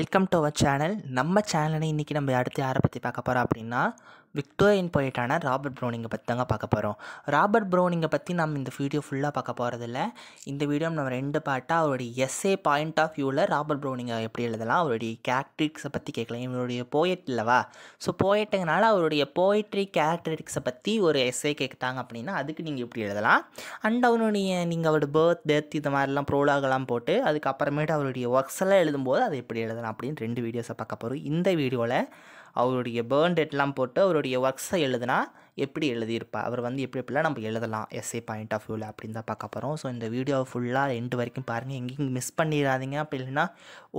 welcome to our channel நம்ம சேனலை இன்றைக்கி நம்ம அடுத்து யாரை பற்றி பார்க்க போகிறோம் அப்படின்னா விக்டோரியன் போய்ட்டான ராபர்ட் ப்ரௌனிங்கை பற்றி தாங்க பார்க்க போகிறோம் ராபர்ட் ப்ரௌனிங்கை பற்றி நம்ம இந்த வீடியோ ஃபுல்லாக பார்க்க போகிறதில்ல இந்த வீடியோ நம்ம ரெண்டு பாட்டாக அவருடைய எஸ்ஏ பாயிண்ட் ஆஃப் வியூவில் ராபர்ட் ப்ரௌனிங்கை எப்படி எழுதலாம் அவருடைய கேரக்டரிக்ஸை பற்றி கேட்கலாம் இவருடைய போயட் இல்லவா ஸோ போயட்டுங்கனால அவருடைய போயிட்ரி கேரக்டரிக்ஸை பற்றி ஒரு எஸ்ஏ கேட்டாங்க அப்படின்னா அதுக்கு நீங்கள் எப்படி எழுதலாம் அண்ட் அவருடைய நீங்கள் அவரோட பர்த் டெத் இது மாதிரிலாம் ப்ரோலாகலாம் போட்டு அதுக்கப்புறமேட்டு அவருடைய ஒர்க்ஸ் எல்லாம் எழுதும்போது அதை எப்படி எழுதலாம் அப்படின்னு ரெண்டு வீடியோஸை பார்க்க போகிறோம் இந்த வீடியோவில் அவருடைய பேர்ன் டேட்லாம் போட்டு அவருடைய ஒர்க்ஸை எழுதுனா எப்படி எழுதியிருப்பா அவர் வந்து எப்படி எப்படிலாம் நம்ம எழுதலாம் எஸ்ஏ பாயிண்ட் ஆஃப் வியூவில் அப்படின்னு தான் பார்க்க போகிறோம் ஸோ இந்த வீடியோ ஃபுல்லாக எண்டு வரைக்கும் பாருங்கள் எங்கேயும் மிஸ் பண்ணிடாதீங்க அப்படி இல்லைன்னா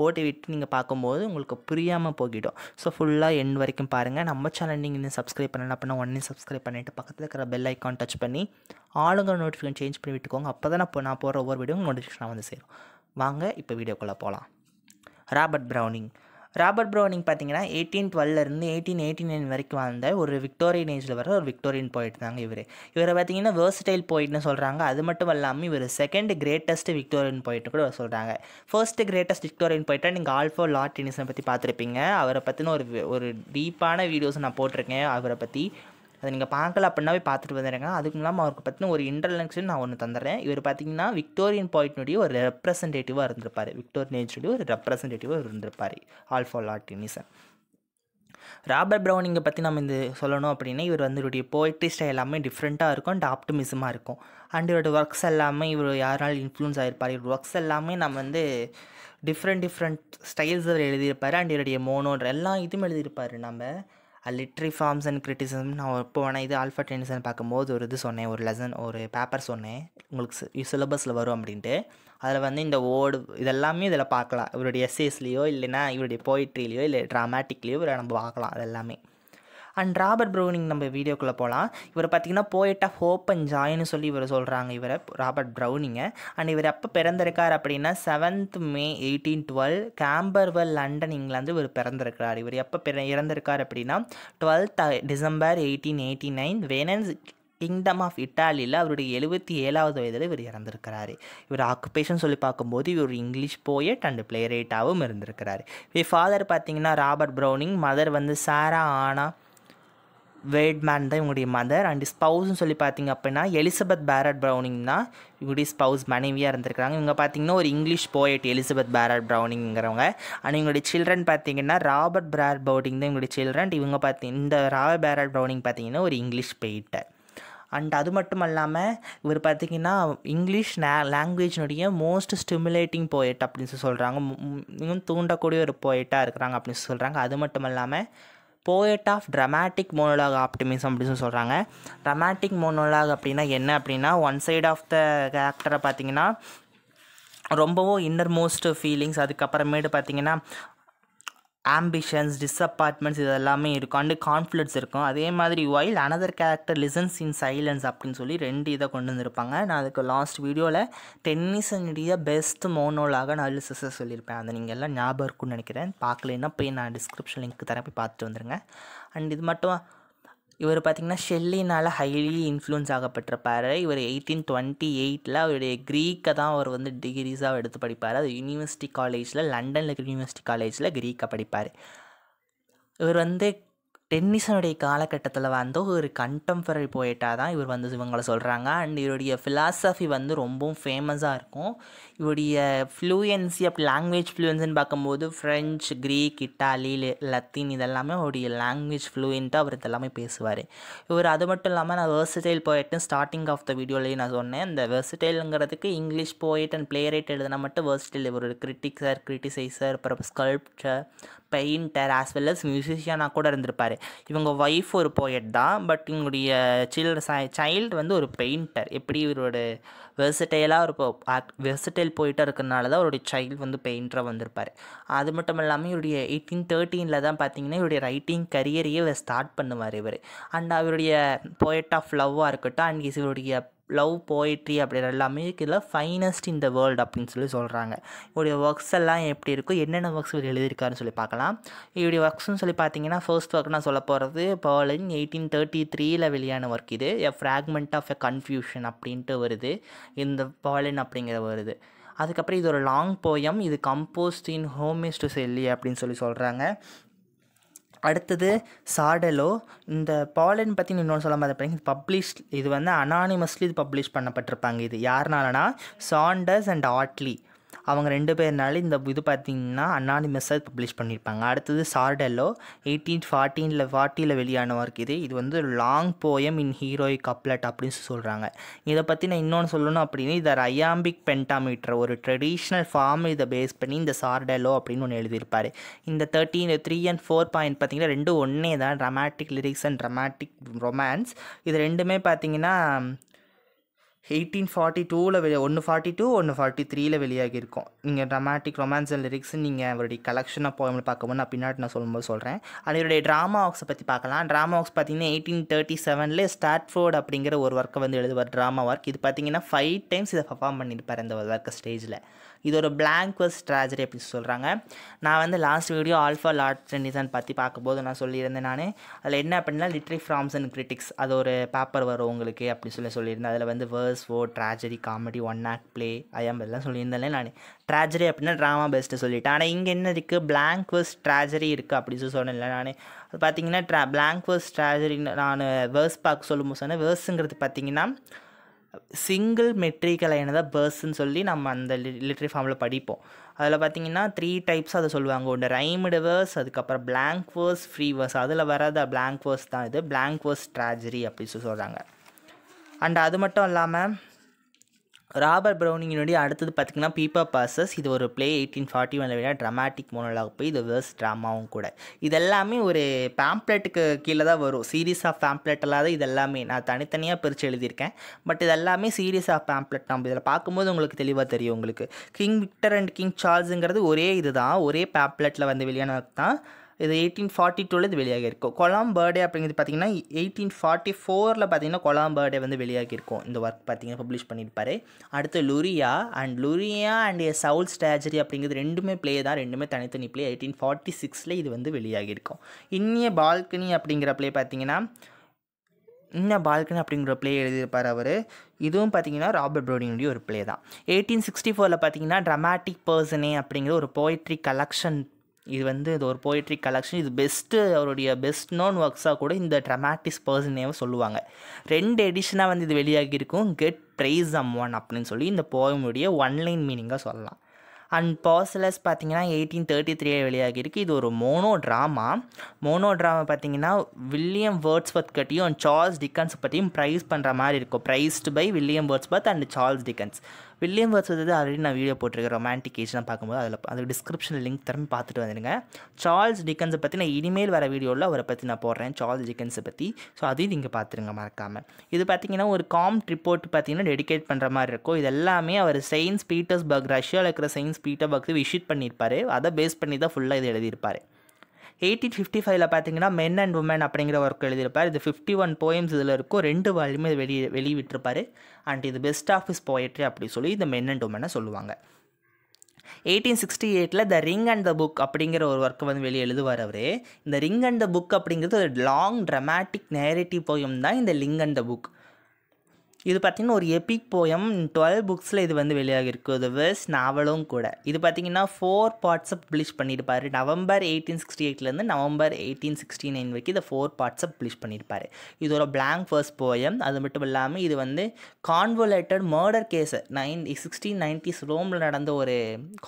ஓட்டி விட்டு நீங்கள் பார்க்கும்போது உங்களுக்கு புரியாமல் போகிடும் ஸோ ஃபுல்லாக எண்டு வரைக்கும் பாருங்கள் நம்ம சேனல் நீங்கள் இன்னும் சப்ஸ்கிரைப் பண்ணலாம் அப்படின்னா உடனே சப்ஸ்கிரைப் பண்ணிவிட்டு பக்கத்தில் இருக்கிற பெல் ஐக்கான் டச் பண்ணி ஆளுங்க நோட்டிஃபிகேஷன் சேஞ்ச் பண்ணி விட்டுக்கோங்க அப்போ தான் நான் நான் போகிற ஒவ்வொரு வீடியோ நோட்டிஃபிகேஷன் வந்து சேரும் வாங்க இப்போ வீடியோக்குள்ளே போகலாம் ராபர்ட் ப்ரௌனிங் ராபர்ட் ப்ரௌனிங் பார்த்தீங்கன்னா எயிட்டீன் இருந்து எயிட்டீன் எயிட்டி நைன் வரைக்கும் வாழ்ந்த ஒரு விக்டோரியன் ஏஜில் வர ஒரு விக்டோரியன் போயிட் தாங்க இவர் இவரை பார்த்தீங்கன்னா வேர்ஸ்டைல் போயிட்னு சொல்கிறாங்க அது மட்டும் இல்லாமல் இவர் செகண்ட் கிரேட்டஸ்ட் விக்டோரியன் போயிட்டு கூட சொல்கிறாங்க ஃபர்ஸ்ட் கிரேட்டஸ்ட் விக்டோரியன் போயிட்டா நீங்கள் ஆல்ஃபோ லார்ட் டென்னிஸை பற்றி பார்த்துருப்பீங்க அவரை பற்றின ஒரு ஒரு டீப்பான வீடியோஸ் நான் போட்டிருக்கேன் அவரை பற்றி அதை நீங்கள் பார்க்கல அப்படின்னாவே போய் பார்த்துட்டு வந்துடுங்க அதுக்கு இல்லாமல் அவருக்கு பார்த்தீங்கன்னா ஒரு இன்ட்ரலக்ஷன் நான் ஒன்று தந்துடுறேன் இவர் பார்த்தீங்கன்னா விக்டோரியன் பாயிண்ட்னுடைய ஒரு ரெப்ரசன்டேட்டிவாக இருந்திருப்பார் விக்டோரியன் ஏஜ்னுடைய ஒரு ரெப்ரசன்டேட்டிவாக இருந்திருப்பார் ஆர்ட் லாட்டினிசன் ராபர்ட் ப்ரௌனிங்கை பற்றி நம்ம இந்த சொல்லணும் அப்படின்னா இவர் வந்து இவருடைய போய்ட்ரி ஸ்டைல் எல்லாமே டிஃப்ரெண்ட்டாக இருக்கும் அண்ட் ஆப்டமிசமாக இருக்கும் அண்ட் இவரோட ஒர்க்ஸ் எல்லாமே இவர் யாரால் இன்ஃப்ளூன்ஸ் ஆகிருப்பார் இவர் ஒர்க்ஸ் எல்லாமே நம்ம வந்து டிஃப்ரெண்ட் டிஃப்ரெண்ட் ஸ்டைல்ஸ் அவர் எழுதியிருப்பார் அண்ட் இவருடைய மோனோன்ற எல்லா இதுவும் எழுதியிருப்பார் நம்ம லிட்ரி ஃபார்ம்ஸ் அண்ட் கிரிட்டிசிசம் நான் இப்போ வேணால் இது ஆல்ஃபா டென்னிசன் பார்க்கும்போது ஒரு இது சொன்னேன் ஒரு லெசன் ஒரு பேப்பர் சொன்னேன் உங்களுக்கு சிலபஸில் வரும் அப்படின்ட்டு அதில் வந்து இந்த ஓடு இதெல்லாமே இதில் பார்க்கலாம் இவருடைய எஸ்ஏஸ்லேயோ இல்லைன்னா இவருடைய போயிட்ரிலேயோ இல்லை ட்ராமேட்டிக்லேயோ இவரை நம்ம பார்க்கலாம் அதெல்லாமே அண்ட் ராபர்ட் ப்ரௌனிங் நம்ம வீடியோக்குள்ளே போகலாம் இவர் பார்த்திங்கன்னா போய்ட்டா ஹோப் அண்ட் ஜாயின்னு சொல்லி இவர் சொல்கிறாங்க இவரை ராபர்ட் ப்ரௌனிங்கை அண்ட் இவர் எப்போ பிறந்திருக்கார் அப்படின்னா seventh May eighteen twelve Camberwell London England இவர் பிறந்திருக்கிறார் இவர் எப்போ பிற இறந்திருக்கார் அப்படின்னா twelfth December eighteen eighty nine Venice kingdom of இட்டாலியில் அவருடைய எழுபத்தி ஏழாவது வயதில் இவர் இறந்திருக்கிறார் இவர் ஆக்குபேஷன் சொல்லி பார்க்கும்போது இவர் இங்கிலீஷ் போயட் அண்ட் பிளேரைட்டாகவும் இருந்திருக்கிறார் இவர் ஃபாதர் பார்த்தீங்கன்னா ராபர்ட் ப்ரௌனிங் மதர் வந்து சாரா ஆனா வேட்மேன் தான் இவங்களுடைய மதர் அண்ட் ஸ்பவுஸ்னு சொல்லி பார்த்தீங்க அப்படின்னா எலிசபெத் பேரட் ப்ரௌனிங் தான் இவங்களுடைய ஸ்பவுஸ் மனைவியாக இருந்திருக்கிறாங்க இவங்க பார்த்தீங்கன்னா ஒரு இங்கிலீஷ் போயட் எலிசபெத் பேரட் ப்ரௌனிங்கிறவங்க அண்ட் இவங்களுடைய சில்ட்ரன் பார்த்தீங்கன்னா ராபர்ட் பேரட் பவுடிங் தான் இவங்களுடைய சில்ட்ரன் இவங்க பார்த்தி இந்த ராபர்ட் பேரட் ப்ரௌனிங் பார்த்தீங்கன்னா ஒரு இங்கிலீஷ் பெயிட்டர் அண்ட் அது மட்டும் இல்லாமல் இவர் பார்த்திங்கன்னா இங்கிலீஷ் நே லாங்குவேஜினுடைய மோஸ்ட் ஸ்டிமுலேட்டிங் போயட் அப்படின்னு சொல்லி சொல்கிறாங்க தூண்டக்கூடிய ஒரு போயட்டாக இருக்கிறாங்க அப்படின்னு சொல்கிறாங்க அது மட்டும் இல்லாமல் poet of dramatic monologue optimism அப்படின்னு சொல்கிறாங்க ட்ரமாட்டிக் மோனோலாக் அப்படின்னா என்ன அப்படின்னா ஒன் சைடு ஆஃப் த கேரக்டரை பார்த்திங்கன்னா ரொம்பவும் இன்னர் மோஸ்ட் ஃபீலிங்ஸ் அதுக்கப்புறமேட்டு பார்த்திங்கன்னா ஆம்பிஷன்ஸ் டிஸப்பார்ட்மெண்ட்ஸ் இது எல்லாமே இருக்கும் அண்டு கான்ஃப்ளிக்ஸ் இருக்கும் அதே மாதிரி while another character listens in silence அப்படின்னு சொல்லி ரெண்டு இதை கொண்டு வந்திருப்பாங்க நான் அதுக்கு லாஸ்ட் வீடியோவில் டென்னிஸனுடைய பெஸ்ட் மோனோலாக நான் அலிசஸை சொல்லியிருப்பேன் அதை நீங்கள் எல்லாம் ஞாபகம் இருக்கும்னு நினைக்கிறேன் பார்க்கலன்னா போய் நான் டிஸ்கிரிப்ஷன் லிங்க் தரப்பி பார்த்துட்டு வந்துடுங்க அண்ட் இது மட்டும் இவர் பார்த்திங்கன்னா ஷெல்லினால் ஹைலி இன்ஃப்ளூன்ஸ் ஆகப்பட்டிருப்பார் இவர் எயிட்டீன் டுவெண்ட்டி எயிட்டில் அவருடைய க்ரீக்கை தான் அவர் வந்து டிகிரிஸாக எடுத்து படிப்பார் அது யூனிவர்சிட்டி காலேஜில் லண்டனில் யூனிவர்சிட்டி காலேஜில் க்ரீக்கை படிப்பார் இவர் வந்து டென்னிஸனுடைய காலகட்டத்தில் வந்து ஒரு கண்டெம்பரரி போயிட்டாக தான் இவர் வந்து இவங்களை சொல்கிறாங்க அண்ட் இவருடைய ஃபிலாசபி வந்து ரொம்பவும் ஃபேமஸாக இருக்கும் இவருடைய ஃப்ளூயன்சி அப்படி லாங்குவேஜ் ஃப்ளூயன்ஸுன்னு பார்க்கும்போது ஃப்ரெஞ்ச் க்ரீக் இட்டாலி லத்தீன் இதெல்லாமே அவருடைய லாங்குவேஜ் ஃப்ளூயண்ட்டாக அவர் இதெல்லாமே பேசுவார் இவர் அது மட்டும் இல்லாமல் நான் வேர்சிடைல் போயிட்டு ஸ்டார்டிங் ஆஃப் த வீடியோலேயே நான் சொன்னேன் இந்த வெர்சிடைலுங்கிறதுக்கு English poet and playwright எழுதினா மட்டும் வேர்சிடைல் இவர் ஒரு கிரிட்டிக்ஸர் கிரிட்டிசைசர் அப்புறம் sculptor painter as well as மியூசிஷியனாக கூட இருந்திருப்பார் இவங்க ஒய்ஃப் ஒரு போயட் தான் பட் இவங்களுடைய சில்ட்ரன் சைல்டு வந்து ஒரு பெயிண்டர் எப்படி இவரோட வெர்சிட்டைலாக ஒரு வெர்சிட்டைல் போயிட்டாக இருக்கிறனால தான் அவருடைய சைல்டு வந்து பெயிண்டராக வந்திருப்பார் அது மட்டும் இல்லாமல் இவருடைய எயிட்டீன் தேர்ட்டீனில் தான் பார்த்தீங்கன்னா இவருடைய ரைட்டிங் கரியரையே இவர் ஸ்டார்ட் பண்ணுவார் இவர் அண்ட் அவருடைய போயட் ஆஃப் லவ்வாக இருக்கட்டும் அண்ட் இவருடைய லவ் போயிட்ரி அப்படின்ற எல்லாமே இதில் ஃபைனஸ்ட் இன் த வேர்ல்டு அப்படின்னு சொல்லி சொல்கிறாங்க இவருடைய ஒர்க்ஸ் எல்லாம் எப்படி இருக்கும் என்னென்ன ஒர்க்ஸ் இவர் எழுதியிருக்காருன்னு சொல்லி பார்க்கலாம் இவருடைய ஒர்க்ஸ்னு சொல்லி பார்த்தீங்கன்னா ஃபர்ஸ்ட் ஒர்க் நான் சொல்ல போகிறது பேர்லின் எயிட்டீன் தேர்ட்டி த்ரீயில் வெளியான ஒர்க் இது a fragment of a confusion அப்படின்ட்டு வருது இந்த பேர்லின் அப்படிங்கிற வருது அதுக்கப்புறம் இது ஒரு லாங் போயம் இது கம்போஸ்ட் இன் ஹோமிஸ் செல்லி அப்படின்னு சொல்லி சொல்கிறாங்க அடுத்தது சாடலோ இந்த பாலன் பற்றி இன்னொன்று சொல்ல மாதிரி பப்ளிஷ் இது வந்து அனானிமஸ்லி இது பப்ளிஷ் பண்ணப்பட்டிருப்பாங்க இது யாருனாலனா சாண்டர்ஸ் அண்ட் ஆட்லி அவங்க ரெண்டு பேர்னால இந்த இது பார்த்திங்கன்னா அனானிமஸாக பப்ளிஷ் பண்ணியிருப்பாங்க அடுத்தது சார்டெல்லோ எயிட்டீன் ஃபார்ட்டீனில் ஃபார்ட்டியில் வெளியான ஒர்க் இது இது வந்து long poem in heroic couplet அப்படின்னு சொல்கிறாங்க இதை பற்றி நான் இன்னொன்று சொல்லணும் அப்படின்னா இதை ரயாம்பிக் பென்டாமீட்டர் ஒரு ட்ரெடிஷ்னல் ஃபார்ம் இதை பேஸ் பண்ணி இந்த சார்டெல்லோ அப்படின்னு ஒன்று எழுதியிருப்பார் இந்த thirteen three and four point பார்த்திங்கன்னா ரெண்டும் ஒன்றே தான் dramatic lyrics and dramatic romance இது ரெண்டுமே பார்த்தீங்கன்னா எயிட்டீன் ஃபார்ட்டி டூவில் வெளி ஒன்று ஃபார்ட்டி டூ ஒன்று ஃபார்ட்டி த்ரீல வெளியாகியிருக்கும் நீங்கள் ட்ராமாட்டிக் ரொமான்ஸ் அண்ட் லிரிக்ஸ் நீங்கள் அவருடைய கலெக்ஷனாக போய் பார்க்கும்போது நான் பின்னாடி நான் சொல்லும்போது சொல்கிறேன் அதனுடைய ட்ராமா ஆக்ஸை பற்றி பார்க்கலாம் ட்ராமா ஆக்ஸ் பார்த்தீங்கன்னா எயிட்டீன் தேர்ட்டி செவனில் ஸ்டாட்ஃபோர்ட் அப்படிங்கிற ஒரு ஒர்க்கை வந்து எழுதுவார் ட்ராமா ஒர்க் இது பார்த்தீங்கன்னா ஃபைவ் டைம்ஸ் இதை பர்ஃபார்ம் பண்ணியிருப்பார் இந்த ஒர்க்கை ஸ்டேஜில் இது ஒரு பிளாங்க் வர்ஸ் ட்ராஜடி அப்படி சொல்கிறாங்க நான் வந்து லாஸ்ட் வீடியோ ஆல்ஃபா லார்ட் டிசைன் பற்றி பார்க்கும்போது நான் சொல்லியிருந்தேன் நான் அதில் என்ன அப்படின்னா லிட்ரி ஃப்ராம்ஸ் அண்ட் கிரிட்டிக்ஸ் அது ஒரு பேப்பர் வரும் உங்களுக்கு அப்படி சொல்லி சொல்லியிருந்தேன் அதில் வந்து வேர்ஸ் ஓ tragedy comedy one act play ஐஎம் எல்லாம் சொல்லியிருந்தேன் நான் ட்ராஜடி அப்படின்னா ட்ராமா பெஸ்ட்டு சொல்லிவிட்டேன் ஆனால் இங்கே என்ன இருக்குது பிளாங்க் ட்ராஜரி இருக்குது அப்படின்னு சொல்லி இல்லை நான் அது பார்த்தீங்கன்னா ட்ரா பிளாங்க் வேர்ஸ் ட்ராஜரின்னு நான் வேர்ஸ் பார்க்க சொல்லும்போது சொன்னேன் வேர்ஸுங்கிறது பார்த்தீங்கன்னா சிங்கிள் மெட்ரிகலைனத பேர்ஸ்ன்னு சொல்லி நம்ம அந்த லிட்ரி ஃபார்மில் படிப்போம் அதில் பார்த்தீங்கன்னா த்ரீ டைப்ஸ் அதை சொல்லுவாங்க ஒன்று ரைம்டு வேர்ஸ் அதுக்கப்புறம் பிளாங்க் வேர்ஸ் ஃப்ரீ வேர்ஸ் அதில் வராத பிளாங்க் வேர்ஸ் தான் இது பிளாங்க் வேர்ஸ் ட்ராஜரி சொல்லி சொல்கிறாங்க அண்ட் அது மட்டும் இல்லாமல் ராபர்ட் ப்ரௌனிங்கினுடைய அடுத்தது பார்த்திங்கன்னா பீப்பா பாசஸ் இது ஒரு பிளே எயிட்டீன் ஃபார்ட்டி ஒனில் விட ட்ராமாட்டிக் மோனலாக போய் இது வேர்ஸ் ட்ராமாவும் கூட இது எல்லாமே ஒரு பேம்ப்ளெட்டுக்கு கீழே தான் வரும் சீரீஸ் ஆஃப் பேம்ப்ளெட் இல்லாத இது எல்லாமே நான் தனித்தனியாக பிரித்து எழுதியிருக்கேன் பட் இது எல்லாமே சீரீஸ் ஆஃப் பேம்ப்ளெட் நம்ம இதில் பார்க்கும்போது உங்களுக்கு தெளிவாக தெரியும் உங்களுக்கு கிங் விக்டர் அண்ட் கிங் சார்ல்ஸுங்கிறது ஒரே இது தான் ஒரே பேம்ப்ளெட்டில் வந்து வெளியானது தான் இது எயிட்டீன் ஃபார்ட்டி டூவில் இது வெளியாக இருக்கும் கொலாம் பர்த்டே அப்படிங்கிறது பார்த்திங்கன்னா எயிட்டீன் ஃபார்ட்டி ஃபோரில் பார்த்திங்கன்னா கொலாம் பர்த்டே வந்து வெளியாகி இருக்கும் இந்த ஒர்க் பார்த்திங்கன்னா பப்ளிஷ் பண்ணியிருப்பார் அடுத்து Luria and Luria and soul ஸ்டேஜரி அப்படிங்கிறது ரெண்டுமே பிளே தான் ரெண்டுமே தனித்தனி பிளே எயிட்டீன் ஃபார்ட்டி சிக்ஸில் இது வந்து வெளியாகி இருக்கும் இன்னிய பால்கனி அப்படிங்கிற பிளே பார்த்திங்கன்னா இன்னும் பால்கனி அப்படிங்கிற பிளே எழுதியிருப்பார் அவர் இதுவும் பார்த்தீங்கன்னா ராபர்ட் ப்ரோடினுடைய ஒரு பிளே தான் எயிட்டீன் சிக்ஸ்டி ஃபோரில் பார்த்தீங்கன்னா ட்ரமாட்டிக் பர்சனே அப்படிங்கிற ஒரு போய்ட்ரி கலெக்ஷன் இது வந்து இது ஒரு போயிட்ரி கலெக்ஷன் இது பெஸ்ட்டு அவருடைய பெஸ்ட் நோன் ஒர்க்ஸாக கூட இந்த ட்ரமாட்டிஸ் பர்சனேவை சொல்லுவாங்க ரெண்டு எடிஷனாக வந்து இது வெளியாகியிருக்கும் கெட் ப்ரைஸ் அம் ஒன் அப்படின்னு சொல்லி இந்த போயமுடைய ஒன்லைன் மீனிங்காக சொல்லலாம் அண்ட் பாசலஸ் பார்த்தீங்கன்னா எயிட்டீன் தேர்ட்டி த்ரீயில் வெளியாகியிருக்கு இது ஒரு மோனோ ட்ராமா மோனோ ட்ராமா பார்த்தீங்கன்னா வில்லியம் வேர்ட்ஸ் பத் கட்டியும் அண்ட் சார்ஸ் டிக்கன்ஸ் பற்றியும் ப்ரைஸ் பண்ணுற மாதிரி இருக்கும் praised by William Wordsworth and Charles Dickens William Wordsworth already நான் வீடியோ போட்டிருக்கேன் ரொமான்டிக் ஏஜ்லாம் பார்க்கும்போது அதில் அது டிஸ்கிரிப்ஷனில் லிங்க் திரும்பி பார்த்துட்டு வந்துடுங்க சார்ல்ஸ் டிக்கன்ஸை பற்றி நான் இனிமேல் வர வீடியோவில் அவரை பற்றி நான் போடுறேன் சார்ல்ஸ் டிக்கன்ஸை பற்றி ஸோ அதையும் நீங்கள் பார்த்துருங்க மறக்காமல் இது பார்த்திங்கன்னா ஒரு காம் ரிப்போர்ட் பார்த்திங்கன்னா டெடிகேட் பண்ணுற மாதிரி இருக்கும் இது எல்லாமே அவர் செயின்ஸ் பீட்டர்ஸ்பர்க் ரஷ்யாவில் இருக்கிற செயின்ஸ் பீட்டர்பர்க் விஷிட் பண்ணியிருப்பார் அதை பேஸ் பண்ணி தான் ஃபுல்லாக இது எழுதியிருப்பார் எயிட்டீன் ஃபிஃப்டி ஃபைவ்ல பார்த்தீங்கன்னா மென் அண்ட் உமன் அப்படிங்கிற ஒர்க் எழுதியிருப்பார் இது ஃபிஃப்டி ஒன் போயம்ஸ் இதில் இருக்கும் ரெண்டு வால்யூமே வெளி வெளியிட்டிருப்பார் அண்ட் இது பெஸ்ட் ஆஃப் இஸ் அப்படி சொல்லி இந்த மென் அண்ட் உமனை சொல்லுவாங்க எயிட்டீன் சிக்ஸ்டி எயிட்டில் the ring and the book அப்படிங்கிற ஒரு ஒர்க்கை வந்து வெளியே எழுதுவார் அவர் இந்த ரிங் அண்ட் த புக் அப்படிங்கிறது ஒரு லாங் ட்ரமாட்டிக் நேரேட்டிவ் போயம் தான் இந்த லிங் அண்ட் த புக் இது பார்த்திங்கன்னா ஒரு எபிக் போயம் டுவெல் புக்ஸில் இது வந்து வெளியாக இருக்குது த நாவலும் கூட இது பார்த்திங்கன்னா ஃபோர் பார்ட்ஸை பப்ளிஷ் பண்ணியிருப்பார் நவம்பர் எயிட்டீன் சிக்ஸ்டி எயிட்லேருந்து நவம்பர் எயிட்டீன் சிக்ஸ்டி நைன் வரைக்கும் இதை ஃபோர் பார்ட்ஸை பப்ளிஷ் பண்ணியிருப்பார் இது ஒரு பிளாங்க் ஃபர்ஸ்ட் போயம் அது மட்டும் இல்லாமல் இது வந்து கான்வலேட்டட் மர்டர் கேஸை நைன் சிக்ஸ்டீன் நைன்டிஸ் ரோமில் நடந்த ஒரு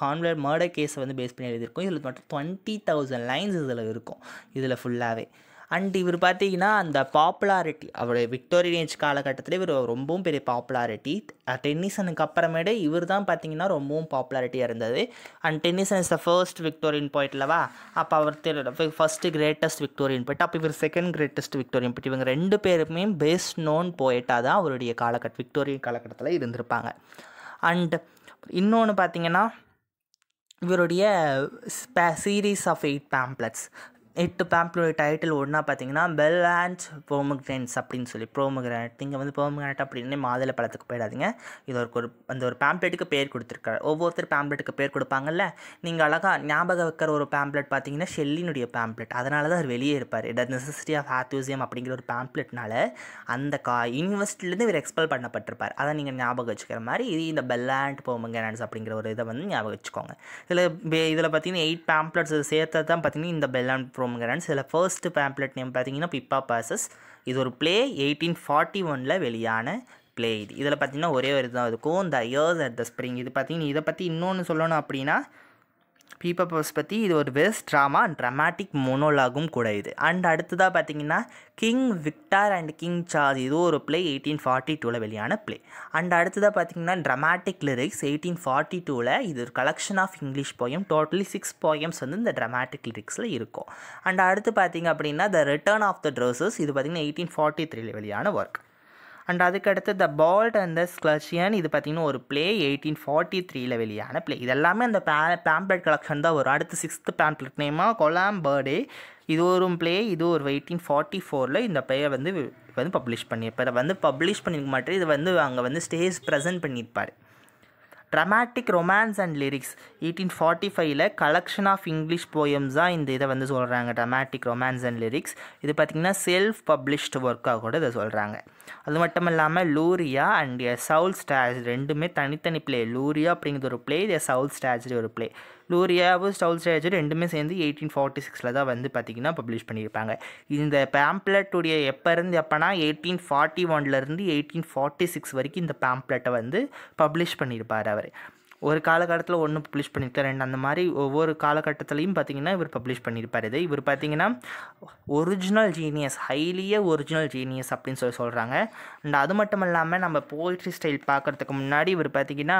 கான்வலேட் மர்டர் கேஸை வந்து பேஸ் பண்ணி எழுதியிருக்கும் இதில் மட்டும் டுவெண்ட்டி தௌசண்ட் லைன்ஸ் இதில் இருக்கும் இதில் ஃபுல்லாகவே அண்ட் இவர் பார்த்தீங்கன்னா அந்த பாப்புலாரிட்டி அவருடைய விக்டோரியன் ஏஜ் காலகட்டத்தில் இவர் ரொம்பவும் பெரிய பாப்புலாரிட்டி டென்னிசனுக்கு அப்புறமேடு இவர் தான் பார்த்தீங்கன்னா ரொம்பவும் பாப்புலாரிட்டியாக இருந்தது and Tennyson is the first Victorian போயிட்லவா அப்போ அவர் ஃபஸ்ட்டு கிரேட்டஸ்ட் விக்டோரியன் போய்ட்டு அப்போ இவர் செகண்ட் கிரேட்டஸ்ட் விக்டோரியன் போய்ட்டு இவங்க ரெண்டு பேருமே பெஸ்ட் நோன் போயிட்டாக தான் அவருடைய காலகட்ட விக்டோரியன் காலகட்டத்தில் இருந்திருப்பாங்க அண்ட் இன்னொன்று பார்த்தீங்கன்னா இவருடைய சீரீஸ் ஆஃப் எயிட் பேம்ப்ளெட்ஸ் எட்டு பேம்ப்ளோட டைட்டில் ஒன்றா பார்த்தீங்கன்னா பெல் அண்ட் ப்ரோமோக்ரேன்ஸ் அப்படின்னு சொல்லி ப்ரோமோக்ரானட் நீங்கள் வந்து ப்ரோமோக்ரானட் அப்படின்னு மாதுளை பழத்துக்கு போயிடாதீங்க இது ஒரு ஒரு அந்த ஒரு பேம்ப்ளெட்டுக்கு பேர் கொடுத்துருக்காரு ஒவ்வொருத்தர் பேம்ப்ளெட்டுக்கு பேர் கொடுப்பாங்கல்ல நீங்கள் அழகாக ஞாபகம் வைக்கிற ஒரு பேம்ப்ளெட் பார்த்தீங்கன்னா ஷெல்லினுடைய பேம்ப்ளெட் அதனால தான் அவர் வெளியே இருப்பார் த நெசசிட்டி ஆஃப் ஆத்யூசியம் அப்படிங்கிற ஒரு பேம்ப்ளெட்னால அந்த கா யூனிவர்சிட்டிலேருந்து இவர் எக்ஸ்பெல் பண்ணப்பட்டிருப்பார் அதை நீங்கள் ஞாபகம் வச்சுக்கிற மாதிரி இது இந்த பெல் அண்ட் ப்ரோமோக்ரானட்ஸ் அப்படிங்கிற ஒரு இதை வந்து ஞாபகம் வச்சுக்கோங்க இதில் இதில் பார்த்தீங்கன்னா எயிட் பேம்ப்ளெட்ஸ் சேர்த்தது தான் பார்த்தீங்கன்னா இந்த பெல் அண்ட் ப்ரோ ப்ரோம்ங்கிறான்னு சில ஃபர்ஸ்ட் பேம்ப்ளெட் நேம் பார்த்தீங்கன்னா பிப்பா பாசஸ் இது ஒரு பிளே எயிட்டீன் ஃபார்ட்டி ஒனில் வெளியான பிளே இது இதில் பார்த்தீங்கன்னா ஒரே ஒரு இதுதான் இருக்கும் the years at the spring இது பார்த்தீங்கன்னா இதை பற்றி இன்னொன்று சொல்லணும் அப்படின்னா பீப்பப்பஸ் பற்றி இது ஒரு பெஸ்ட் ட்ராமா அண்ட் ட்ரமாட்டிக் மோனோலாகும் கூட இது அண்ட் அடுத்ததாக பார்த்தீங்கன்னா king Victor and king Charles இது ஒரு பிளே எயிட்டீன் ஃபார்ட்டி டூவில் வெளியான பிளே அண்ட் அடுத்ததாக பார்த்தீங்கன்னா ட்ரமாட்டிக் லிரிக்ஸ் எயிட்டீன் ஃபார்ட்டி டூவில் இது ஒரு collection of English poem totally six poems வந்து இந்த ட்ரமாட்டிக் லிரிக்ஸில் இருக்கும் அண்ட் அடுத்து பார்த்தீங்க அப்படின்னா the return of the Druses இது பார்த்திங்கன்னா எயிட்டீன் ஃபார்ட்டி த்ரீல வெளியான ஒர்க் அண்ட் அதுக்கடுத்து த பால்ட் அண்ட் த ஸ்க்ளஷியன் இது பார்த்திங்கன்னா ஒரு பிளே எயிட்டீன் ஃபார்ட்டி த்ரீல வெளியான பிளே இது எல்லாமே அந்த பே பேம்ப்ளெட் கலெக்ஷன் தான் வரும் அடுத்து சிக்ஸ்த்து பேம்ப்ளெட் நேமாக கொலாம் பர்டே இது ஒரு பிளே இது ஒரு எயிட்டீன் ஃபார்ட்டி ஃபோரில் இந்த பிளேயை வந்து வந்து பப்ளிஷ் பண்ணியிருப்பார் வந்து பப்ளிஷ் பண்ணியிருக்க மாட்டேன் இது வந்து அங்கே வந்து ஸ்டேஜ் ப்ரெசென்ட் பண்ணியிருப்பார் dramatic romance and lyrics eighteen forty ஃபைவ்ல கலெக்ஷன் ஆஃப் இங்கிலீஷ் போயம்ஸாக இந்த இதை வந்து சொல்கிறாங்க ட்ரமாட்டிக் ரொமான்ஸ் அண்ட் லிரிக்ஸ் இது பார்த்திங்கன்னா செல்ஃப் பப்ளிஷ்டு ஒர்க்காக கூட இதை சொல்கிறாங்க அது மட்டும் இல்லாமல் லூரியா அண்ட் எ சவுல் ஸ்டாஜ் ரெண்டுமே தனித்தனி பிளே லூரியா அப்படிங்கிறது ஒரு பிளே இது சவுல் ஸ்டாஜ் ஒரு பிளே லூரியாவும் ஸ்டவுல் ஸ்டேஜர் ரெண்டுமே சேர்ந்து எயிட்டீன் ஃபார்ட்டி சிக்ஸில் தான் வந்து பார்த்திங்கன்னா பப்ளிஷ் பண்ணியிருப்பாங்க இந்த பேம்ப்ளெட்டுடைய எப்போ இருந்து எப்போனா எயிட்டீன் ஃபார்ட்டி ஒன்லேருந்து எயிட்டீன் ஃபார்ட்டி சிக்ஸ் வரைக்கும் இந்த பேம்ப்ளெட்டை வந்து பப்ளிஷ் பண்ணியிருப்பார் அவர் ஒரு காலகட்டத்தில் ஒன்று பப்ளிஷ் பண்ணியிருக்காரு ரெண்டு அந்த மாதிரி ஒவ்வொரு காலகட்டத்துலையும் பார்த்தீங்கன்னா இவர் பப்ளிஷ் பண்ணியிருப்பார் இது இவர் பார்த்தீங்கன்னா ஒரிஜினல் ஜீனியஸ் ஹைலியே ஒரிஜினல் ஜீனியஸ் அப்படின்னு சொல்லி சொல்கிறாங்க அண்ட் அது மட்டும் இல்லாமல் நம்ம போய்ட்ரி ஸ்டைல் பார்க்குறதுக்கு முன்னாடி இவர் பார்த்திங்கன்னா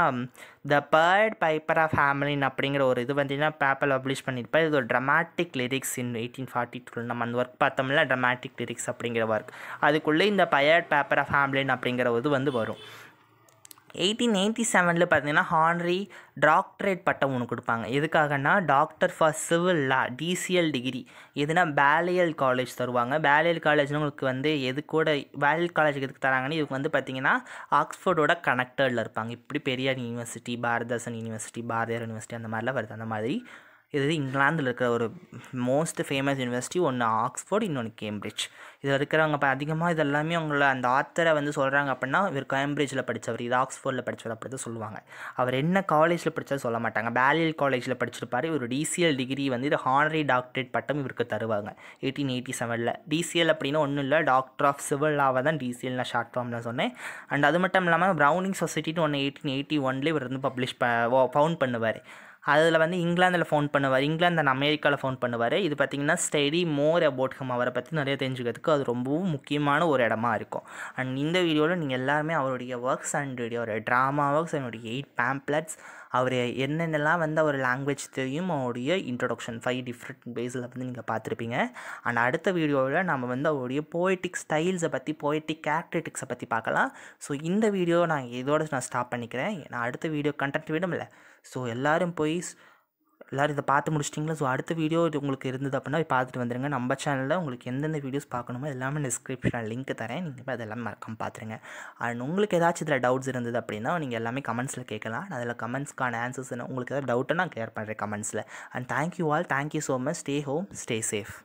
the Pied Piper of Hamelin அப்படிங்கிற ஒரு இது பார்த்தீங்கன்னா பேப்பர் பப்ளிஷ் பண்ணியிருப்பார் இது ஒரு dramatic lyrics in eighteen forty two நம்ம அந்த ஒர்க் பார்த்தோம்ல ட்ரமாட்டிக் லிரிக்ஸ் அப்படிங்கிற ஒர்க் அதுக்குள்ளே இந்த பயர்ட் பேப்பர் ஆஃப் ஃபேமிலின் அப்படிங்கிற இது வந்து வரும் எயிட்டீன் எயிட்டி செவனில் பார்த்தீங்கன்னா ஹான்ரி டாக்டரேட் பட்டம் ஒன்று கொடுப்பாங்க எதுக்காகனா doctor for civil law DCL degree எதுனா பேலியல் காலேஜ் தருவாங்க பேலியல் காலேஜ்னு உங்களுக்கு வந்து எது கூட பேலியல் காலேஜுக்கு எதுக்கு தராங்கன்னு இதுக்கு வந்து பார்த்தீங்கன்னா ஆக்ஸ்ஃபோர்டோட கனெக்டடில் இருப்பாங்க இப்படி Periyar university Bharathidasan university Bharathiar university அந்த மாதிரிலாம் வருது அந்த மாதிரி இது இங்கிலாந்தில் இருக்கிற ஒரு மோஸ்ட் ஃபேமஸ் யூனிவர்சிட்டி ஒன்று ஆக்ஸ்ஃபோர்ட் இன்னொன்று கேம்பிரிட்ஜ் இதில் இருக்கிறவங்க இப்போ அதிகமாக இதெல்லாமே அவங்கள அந்த ஆத்தரை வந்து சொல்கிறாங்க அப்படின்னா இவர் கேம்பிரிட்ஜில் படித்தவர் இது ஆக்ஸ்ஃபோர்டில் படித்தவர் அப்படி தான் சொல்லுவாங்க அவர் என்ன காலேஜில் படித்தா சொல்ல மாட்டாங்க பேலியல் காலேஜில் படிச்சிருப்பார் இவர் டிசிஎல் டிகிரி வந்து இது ஹானரி டாக்டரேட் பட்டம் இவருக்கு தருவாங்க எயிட்டீன் எயிட்டி செவனில் டிசிஎல் அப்படின்னா ஒன்றும் இல்லை டாக்டர் ஆஃப் சிவில் தான் டிசிஎல் நான் ஷார்ட் ஃபார்மில் சொன்னேன் அண்ட் அது மட்டும் இல்லாமல் ப்ரௌனிங் சொசைட்டின்னு ஒன்று எயிட்டீன் எயிட்டி ஒன்லேயே இவர் வந்து பப்ளிஷ் ப ஃபவுண்ட் பண்ணுவார் அதில் வந்து இங்கிலாந்தில் ஃபோன் பண்ணுவார் இங்கிலாந்து அண்ட் அமெரிக்காவில் ஃபோன் பண்ணுவார் இது பார்த்திங்கன்னா ஸ்டடி மோர் அபவுட் ஹம் அவரை பற்றி நிறைய தெரிஞ்சுக்கிறதுக்கு அது ரொம்பவும் முக்கியமான ஒரு இடமா இருக்கும் அண்ட் இந்த வீடியோவில் நீங்கள் எல்லாருமே அவருடைய ஒர்க்ஸ் அண்ட் அவருடைய ட்ராமா ஒர்க்ஸ் அவருடைய எயிட் பேம்ப்ளட்ஸ் அவர் என்னென்னலாம் வந்து அவர் லாங்குவேஜ் தெரியும் அவருடைய இன்ட்ரடக்ஷன் ஃபைவ் டிஃப்ரெண்ட் பேஸில் வந்து நீங்கள் பார்த்துருப்பீங்க அண்ட் அடுத்த வீடியோவில் நம்ம வந்து அவருடைய போய்டிக் ஸ்டைல்ஸை பற்றி போய்டிக் கேரக்டரிட்டிக்ஸை பற்றி பார்க்கலாம் ஸோ இந்த வீடியோ நான் இதோடு நான் ஸ்டாப் பண்ணிக்கிறேன் நான் அடுத்த வீடியோ கண்டென்ட் விடுமில்ல ஸோ எல்லோரும் போய் எல்லோரும் இதை பார்த்து முடிச்சிட்டிங்களா ஸோ அடுத்த வீடியோ இது உங்களுக்கு இருந்தது அப்படின்னா பார்த்துட்டு வந்துடுங்க நம்ம சேனலில் உங்களுக்கு எந்தெந்த வீடியோஸ் பார்க்கணுமோ எல்லாமே டிஸ்கிரிப்ஷனில் லிங்க் தரேன் நீங்கள் போய் அதெல்லாம் மறக்காம பார்த்துருங்க அண்ட் உங்களுக்கு ஏதாச்சும் இதில் டவுட்ஸ் இருந்தது அப்படின்னா நீங்கள் எல்லாமே கமெண்ட்ஸில் கேட்கலாம் நான் அதில் கமெண்ட்ஸ்க்கான ஆன்சர்ஸ் உங்களுக்கு ஏதாவது டவுட்டை நான் கிளியர் பண்ணுறேன் கமெண்ட்ஸில் and thank you all thank you so much stay home stay safe